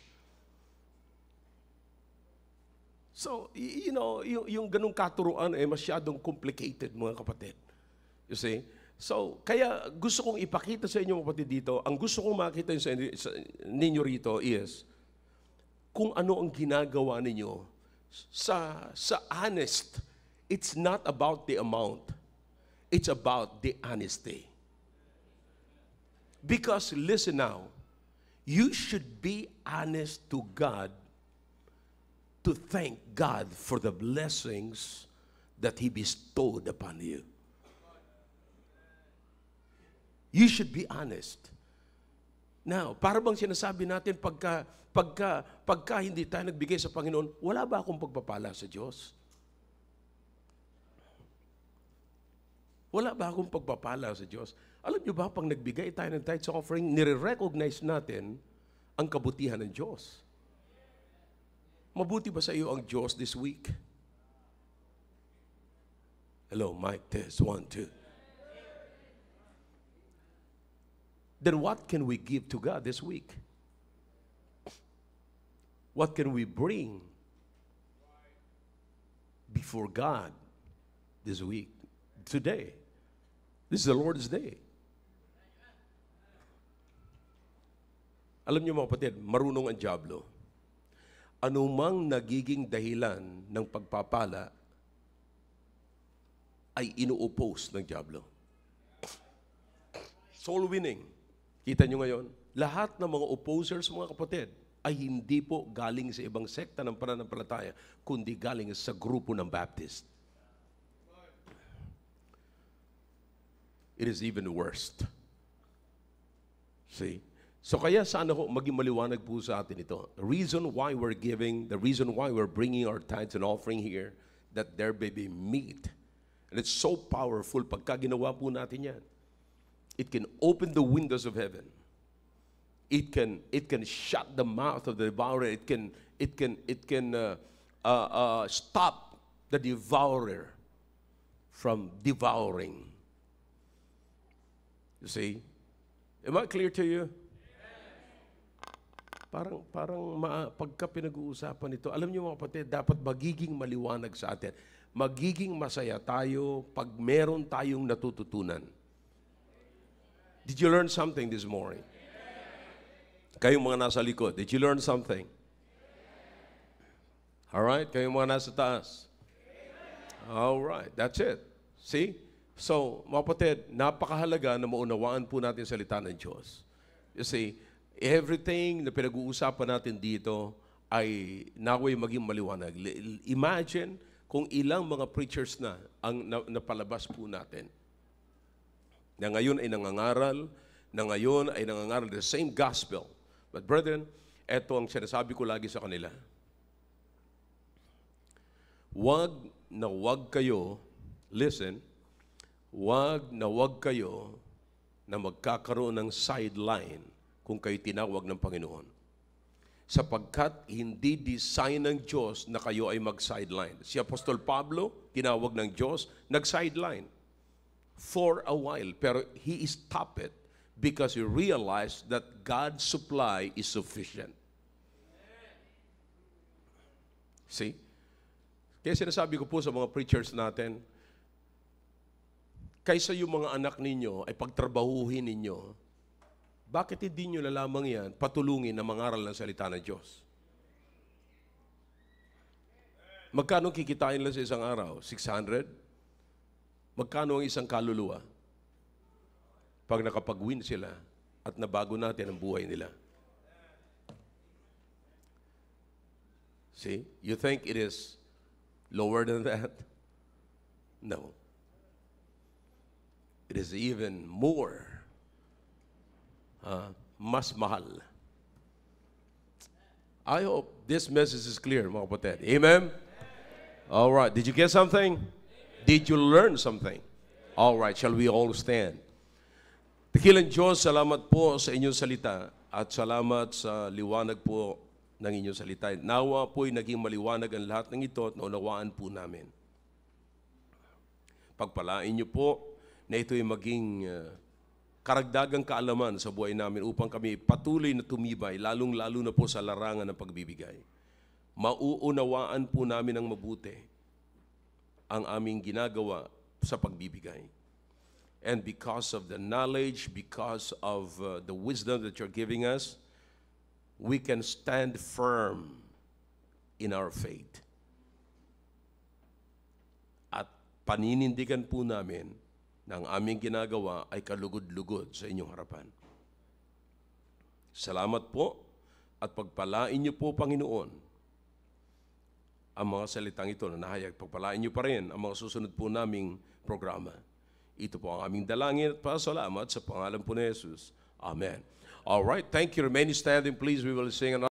So, you know, yung, yung ganung katuruan ay eh, masyadong complicated, mga kapatid. You see? So, kaya gusto kong ipakita sa inyo kapatid dito, ang gusto kong makita sa ninyo rito is kung ano ang ginagawa ninyo sa sa honest. It's not about the amount. It's about the honesty. Because listen now, you should be honest to God to thank God for the blessings that he bestowed upon you. You should be honest. Now, para bang sinasabi natin pagka, pagka, pagka hindi tayo nagbigay sa Panginoon, wala ba akong pagpapala sa Diyos? Wala ba akong pagpapala sa Diyos? Alam niyo ba, pang nagbigay tayo ng tithes offering, nire-recognize natin ang kabutihan ng Diyos. Mabuti ba sa iyo ang Diyos this week? Hello, mic Test. One, two. Then what can we give to God this week? What can we bring before God this week, today? This is the Lord's day. Alam niyo mga kapatid, marunong ang Diablo. Anumang nagiging dahilan ng pagpapala ay inuopos ng Diablo. Soul winning. Kita nyo ngayon, lahat ng mga opposers, mga kapatid, ay hindi po galing sa ibang sekta ng pananampalataya, kundi galing sa grupo ng Baptist. It is even worst. See? So kaya sana ho maging maliwanag po sa atin ito. The reason why we're giving, the reason why we're bringing our tithes and offering here, that there may be meat. And it's so powerful pagka ginawa po natin yan. It can open the windows of heaven. It can, it can shut the mouth of the devourer. It can, it can, it can uh, uh, uh, stop the devourer from devouring. You see? Am I clear to you? Parang, parang ma, pagka pinag-uusapan ito, alam niyo mga kapatid, dapat magiging maliwanag sa atin. Magiging masaya tayo pag meron tayong natututunan. Did you learn something this morning? Kayong mga nasa likod, did you learn something? All right, kayong mga nasa taas. All right, that's it. See? So, mga kapatid, napakahalaga na maunawaan po natin salita ng Diyos. You see, everything na pinag-uusapan natin dito ay naway maging maliwanag. Imagine kung ilang mga preachers na ang napalabas po natin na ngayon ay nangangaral, na ngayon ay nangangaral the same gospel. But brethren, ito ang sinasabi ko lagi sa kanila. Wag na wag kayo, listen, wag na wag kayo na magkakaroon ng sideline kung kayo tinawag ng Panginoon. Sapagkat hindi design ng Diyos na kayo ay mag-sideline. Si Apostol Pablo, tinawag ng Diyos, nag-sideline for a while. Pero he stopped it because he realized that God's supply is sufficient. See? Kaya sinasabi ko po sa mga preachers natin, kaysa yung mga anak ninyo ay pagtrabahuhin ninyo, bakit hindi nyo lalamang lamang yan patulungin na mangaral ng salita ng Diyos? Magkano kikitain lang sa isang araw? 600? Magkano ang isang kaluluwa? Pag nakapag-win sila at nabago natin ang buhay nila. See? You think it is lower than that? No. It is even more. Uh, mas mahal. I hope this message is clear, mga kapatid. Amen? Amen? All right. Did you get something? Did you learn something? All right, shall we all stand? Dakilang Diyos, salamat po sa inyong salita at salamat sa liwanag po ng inyong salita. Nawa po'y naging maliwanag ang lahat ng ito at naunawaan po namin. Pagpalain niyo po na ito'y maging uh, karagdagang kaalaman sa buhay namin upang kami patuloy na tumibay, lalong-lalo na po sa larangan ng pagbibigay. Mauunawaan po namin ang mabuti ang aming ginagawa sa pagbibigay. And because of the knowledge, because of uh, the wisdom that you're giving us, we can stand firm in our faith. At paninindigan po namin na ang aming ginagawa ay kalugod-lugod sa inyong harapan. Salamat po at pagpalain niyo po, Panginoon, ang mga salitang ito na nahayag. Pagpalaan niyo pa rin ang mga susunod po naming programa. Ito po ang aming dalangin at pasalamat sa pangalan po ni Jesus. Amen. All right, thank you. Remain standing, please. We will sing another.